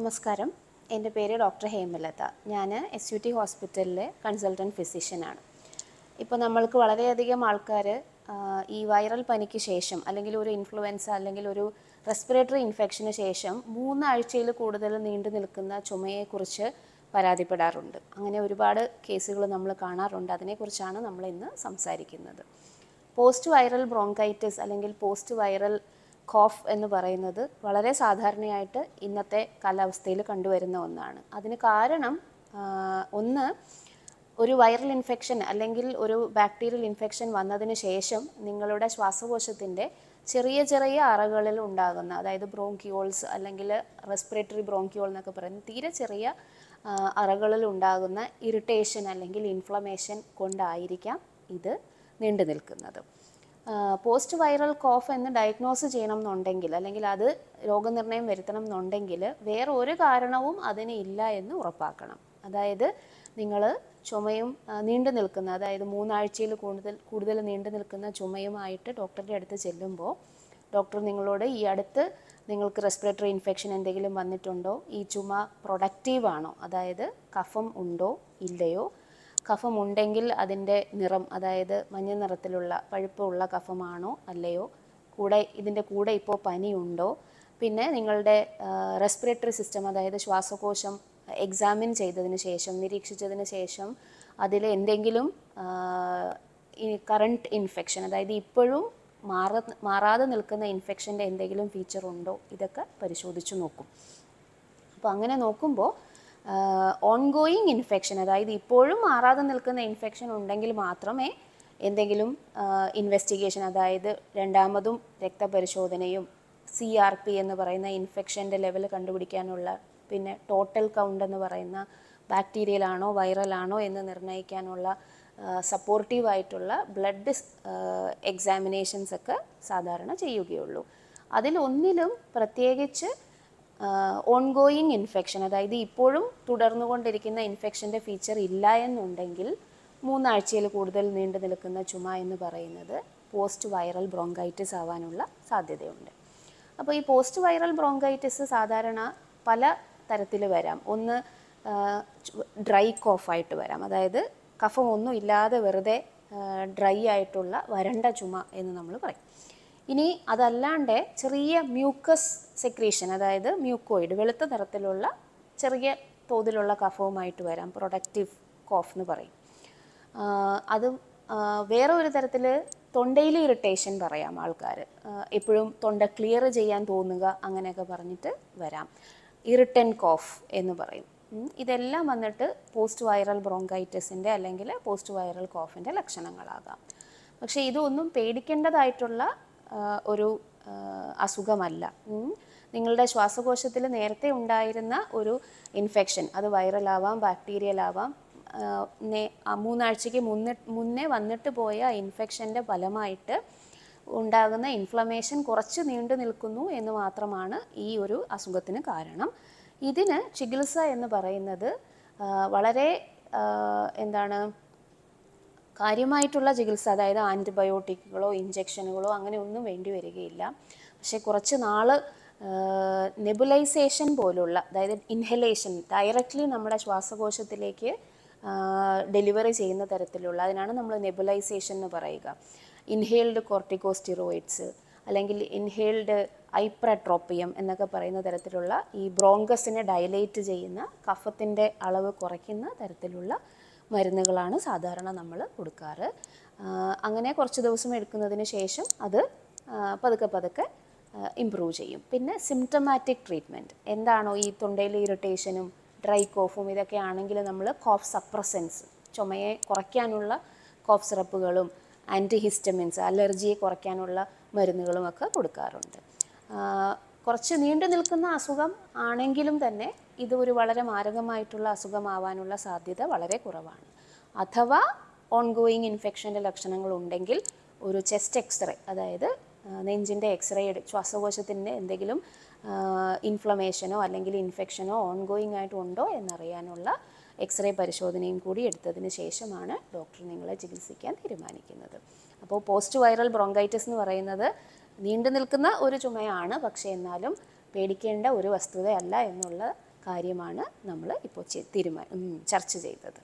നമസ്കാരം എൻ്റെ പേര് ഡോക്ടർ ഹേമലത ഞാൻ എസ് യു ടി ഹോസ്പിറ്റലിലെ കൺസൾട്ടൻറ്റ് ഫിസിഷ്യനാണ് ഇപ്പോൾ നമ്മൾക്ക് വളരെയധികം ആൾക്കാർ ഈ വൈറൽ പനിക്ക് ശേഷം അല്ലെങ്കിൽ ഒരു ഇൻഫ്ലുവൻസ അല്ലെങ്കിൽ ഒരു റെസ്പിറേറ്ററി ഇൻഫെക്ഷന് ശേഷം മൂന്നാഴ്ചയിൽ കൂടുതൽ നീണ്ടു നിൽക്കുന്ന ചുമയെക്കുറിച്ച് പരാതിപ്പെടാറുണ്ട് അങ്ങനെ ഒരുപാട് കേസുകൾ നമ്മൾ കാണാറുണ്ട് അതിനെക്കുറിച്ചാണ് നമ്മൾ ഇന്ന് സംസാരിക്കുന്നത് പോസ്റ്റ് വൈറൽ ബ്രോങ്കൈറ്റിസ് അല്ലെങ്കിൽ പോസ്റ്റ് വൈറൽ കോഫ് എന്ന് പറയുന്നത് വളരെ സാധാരണയായിട്ട് ഇന്നത്തെ കാലാവസ്ഥയിൽ കണ്ടുവരുന്ന ഒന്നാണ് അതിന് കാരണം ഒന്ന് ഒരു വൈറൽ ഇൻഫെക്ഷൻ അല്ലെങ്കിൽ ഒരു ബാക്ടീരിയൽ ഇൻഫെക്ഷൻ വന്നതിന് ശേഷം നിങ്ങളുടെ ശ്വാസകോശത്തിൻ്റെ ചെറിയ ചെറിയ അറകളിൽ ഉണ്ടാകുന്ന അതായത് ബ്രോങ്കിയോൾസ് അല്ലെങ്കിൽ റെസ്പിറേറ്ററി ബ്രോങ്കിയോൾ എന്നൊക്കെ പറയുന്നത് തീരെ ചെറിയ അറകളിൽ ഉണ്ടാകുന്ന ഇറിറ്റേഷൻ അല്ലെങ്കിൽ ഇൻഫ്ലമേഷൻ കൊണ്ടായിരിക്കാം ഇത് നീണ്ടു നിൽക്കുന്നത് പോസ്റ്റ് വൈറൽ കോഫ് എന്ന് ഡയഗ്നോസ് ചെയ്യണം എന്നുണ്ടെങ്കിൽ അല്ലെങ്കിൽ അത് രോഗനിർണയം വരുത്തണം എന്നുണ്ടെങ്കിൽ വേറെ ഒരു കാരണവും അതിന് ഇല്ല എന്ന് ഉറപ്പാക്കണം അതായത് നിങ്ങൾ ചുമയും നീണ്ടു നിൽക്കുന്ന അതായത് മൂന്നാഴ്ചയിൽ കൂടുതൽ കൂടുതൽ നീണ്ടു നിൽക്കുന്ന ചുമയുമായിട്ട് ഡോക്ടറുടെ അടുത്ത് ചെല്ലുമ്പോൾ ഡോക്ടർ നിങ്ങളോട് ഈ അടുത്ത് നിങ്ങൾക്ക് റെസ്പിറേറ്ററി ഇൻഫെക്ഷൻ എന്തെങ്കിലും വന്നിട്ടുണ്ടോ ഈ ചുമ പ്രൊഡക്റ്റീവ് ആണോ അതായത് കഫം ഉണ്ടോ ഇല്ലയോ കഫമുണ്ടെങ്കിൽ അതിൻ്റെ നിറം അതായത് മഞ്ഞ നിറത്തിലുള്ള പഴുപ്പുള്ള കഫമാണോ അല്ലയോ കൂടെ ഇതിൻ്റെ കൂടെ ഇപ്പോൾ പനിയുണ്ടോ പിന്നെ നിങ്ങളുടെ റെസ്പിറേറ്ററി സിസ്റ്റം അതായത് ശ്വാസകോശം എക്സാമിൻ ചെയ്തതിന് ശേഷം നിരീക്ഷിച്ചതിന് ശേഷം അതിൽ എന്തെങ്കിലും കറണ്ട് ഇൻഫെക്ഷൻ അതായത് ഇപ്പോഴും മാറ മാറാതെ നിൽക്കുന്ന ഇൻഫെക്ഷൻ്റെ എന്തെങ്കിലും ഫീച്ചർ ഉണ്ടോ ഇതൊക്കെ പരിശോധിച്ചു നോക്കും അപ്പോൾ അങ്ങനെ നോക്കുമ്പോൾ ഓൺഗോയിങ് ഇൻഫെക്ഷൻ അതായത് ഇപ്പോഴും മാറാതെ നിൽക്കുന്ന ഇൻഫെക്ഷൻ ഉണ്ടെങ്കിൽ മാത്രമേ എന്തെങ്കിലും ഇൻവെസ്റ്റിഗേഷൻ അതായത് രണ്ടാമതും രക്തപരിശോധനയും സി ആർ പി എന്ന് പറയുന്ന ഇൻഫെക്ഷൻ്റെ ലെവൽ കണ്ടുപിടിക്കാനുള്ള പിന്നെ ടോട്ടൽ കൗണ്ട് എന്ന് പറയുന്ന ബാക്ടീരിയലാണോ വൈറലാണോ എന്ന് നിർണ്ണയിക്കാനുള്ള സപ്പോർട്ടീവായിട്ടുള്ള ബ്ലഡ് എക്സാമിനേഷൻസ് ഒക്കെ സാധാരണ ചെയ്യുകയുള്ളൂ അതിലൊന്നിലും പ്രത്യേകിച്ച് ഓൺഗോയിങ് ഇൻഫെക്ഷൻ അതായത് ഇപ്പോഴും തുടർന്നുകൊണ്ടിരിക്കുന്ന ഇൻഫെക്ഷൻ്റെ ഫീച്ചർ ഇല്ല എന്നുണ്ടെങ്കിൽ മൂന്നാഴ്ചയിൽ കൂടുതൽ നീണ്ടു നിൽക്കുന്ന ചുമ എന്ന് പറയുന്നത് പോസ്റ്റ് വൈറൽ ബ്രോങ്കൈറ്റിസ് ആവാനുള്ള സാധ്യതയുണ്ട് അപ്പോൾ ഈ പോസ്റ്റ് വൈറൽ ബ്രോങ്കൈറ്റിസ് സാധാരണ പല തരത്തിൽ വരാം ഒന്ന് ഡ്രൈ കോഫായിട്ട് വരാം അതായത് കഫമൊന്നും ഇല്ലാതെ വെറുതെ ഡ്രൈ ആയിട്ടുള്ള വരണ്ട ചുമ എന്ന് നമ്മൾ പറയും ഇനി അതല്ലാണ്ട് ചെറിയ മ്യൂക്കസ് സെക്രീഷൻ അതായത് മ്യൂക്കോയിഡ് വെളുത്ത നിറത്തിലുള്ള ചെറിയ തോതിലുള്ള കഫവുമായിട്ട് വരാം പ്രൊഡക്റ്റീവ് കോഫ് എന്ന് പറയും അത് വേറെ ഒരു തരത്തിൽ തൊണ്ടയിൽ ഇറിറ്റേഷൻ പറയാം ആൾക്കാർ എപ്പോഴും തൊണ്ട ക്ലിയർ ചെയ്യാൻ തോന്നുക അങ്ങനെയൊക്കെ പറഞ്ഞിട്ട് വരാം ഇറിട്ടൻ കോഫ് എന്ന് പറയും ഇതെല്ലാം വന്നിട്ട് പോസ്റ്റ് വൈറൽ ബ്രോങ്കൈറ്റിസിൻ്റെ അല്ലെങ്കിൽ പോസ്റ്റ് വൈറൽ കോഫിൻ്റെ ലക്ഷണങ്ങളാകാം പക്ഷേ ഇതൊന്നും പേടിക്കേണ്ടതായിട്ടുള്ള ഒരു അസുഖമല്ല നിങ്ങളുടെ ശ്വാസകോശത്തിൽ നേരത്തെ ഉണ്ടായിരുന്ന ഒരു ഇൻഫെക്ഷൻ അത് വൈറലാവാം ബാക്ടീരിയലാവാം മൂന്നാഴ്ചയ്ക്ക് മുന്നി മുന്നേ വന്നിട്ട് പോയ ഇൻഫെക്ഷൻ്റെ ഫലമായിട്ട് ഉണ്ടാകുന്ന ഇൻഫ്ലമേഷൻ കുറച്ച് നീണ്ടു നിൽക്കുന്നു എന്ന് മാത്രമാണ് ഈ ഒരു അസുഖത്തിന് കാരണം ഇതിന് ചികിത്സ എന്ന് പറയുന്നത് വളരെ എന്താണ് കാര്യമായിട്ടുള്ള ചികിത്സ അതായത് ആൻറ്റിബയോട്ടിക്കുകളോ ഇഞ്ചെക്ഷനുകളോ അങ്ങനെ ഒന്നും വേണ്ടി വരികയില്ല പക്ഷേ കുറച്ച് നാൾ നെബുലൈസേഷൻ പോലുള്ള അതായത് ഇൻഹലേഷൻ ഡയറക്റ്റ്ലി നമ്മുടെ ശ്വാസകോശത്തിലേക്ക് ഡെലിവറി ചെയ്യുന്ന തരത്തിലുള്ള അതിനാണ് നമ്മൾ നെബുലൈസേഷൻ എന്ന് പറയുക ഇൻഹേൾഡ് കോർട്ടിക്കോസ്റ്റിറോയിഡ്സ് അല്ലെങ്കിൽ ഇൻഹേൾഡ് ഐപ്രട്രോപ്പിയം എന്നൊക്കെ പറയുന്ന തരത്തിലുള്ള ഈ ബ്രോങ്കസിനെ ഡയലേറ്റ് ചെയ്യുന്ന കഫത്തിൻ്റെ അളവ് കുറയ്ക്കുന്ന തരത്തിലുള്ള മരുന്നുകളാണ് സാധാരണ നമ്മൾ കൊടുക്കാറ് അങ്ങനെ കുറച്ച് ദിവസം എടുക്കുന്നതിന് ശേഷം അത് പതുക്കെ പതുക്കെ ഇമ്പ്രൂവ് ചെയ്യും പിന്നെ സിംറ്റമാറ്റിക് ട്രീറ്റ്മെൻറ്റ് എന്താണോ ഈ തൊണ്ടയിൽ ഇറിറ്റേഷനും ഡ്രൈ കോഫും ഇതൊക്കെ ആണെങ്കിൽ നമ്മൾ കോഫ് സപ്രസൻസ് ചുമയെ കുറയ്ക്കാനുള്ള കോഫ് സിറപ്പുകളും ആൻറ്റി ഹിസ്റ്റമിൻസ് അലർജിയെ കുറയ്ക്കാനുള്ള മരുന്നുകളും ഒക്കെ കൊടുക്കാറുണ്ട് കുറച്ച് നീണ്ടു നിൽക്കുന്ന അസുഖം ആണെങ്കിലും തന്നെ ഇത് ഒരു വളരെ മാരകമായിട്ടുള്ള അസുഖമാവാനുള്ള സാധ്യത വളരെ കുറവാണ് അഥവാ ഓൺഗോയിങ് ഇൻഫെക്ഷൻ്റെ ലക്ഷണങ്ങൾ ഉണ്ടെങ്കിൽ ഒരു ചെസ്റ്റ് എക്സ്റേ അതായത് നെഞ്ചിൻ്റെ എക്സ്റേ ശ്വാസകോശത്തിൻ്റെ എന്തെങ്കിലും ഇൻഫ്ലമേഷനോ അല്ലെങ്കിൽ ഇൻഫെക്ഷനോ ഓൺഗോയിങ് ആയിട്ടുണ്ടോ എന്നറിയാനുള്ള എക്സ്റേ പരിശോധനയും കൂടി എടുത്തതിന് ശേഷമാണ് ഡോക്ടർ നിങ്ങളെ ചികിത്സിക്കാൻ തീരുമാനിക്കുന്നത് അപ്പോൾ പോസ്റ്റ് വൈറൽ ബ്രോങ്കൈറ്റിസ് എന്ന് പറയുന്നത് നീണ്ടു നിൽക്കുന്ന ഒരു ചുമയാണ് പക്ഷേ എന്നാലും പേടിക്കേണ്ട ഒരു വസ്തുതയല്ല എന്നുള്ള കാര്യമാണ് നമ്മൾ ഇപ്പോൾ തീരുമാനം ചർച്ച ചെയ്തത്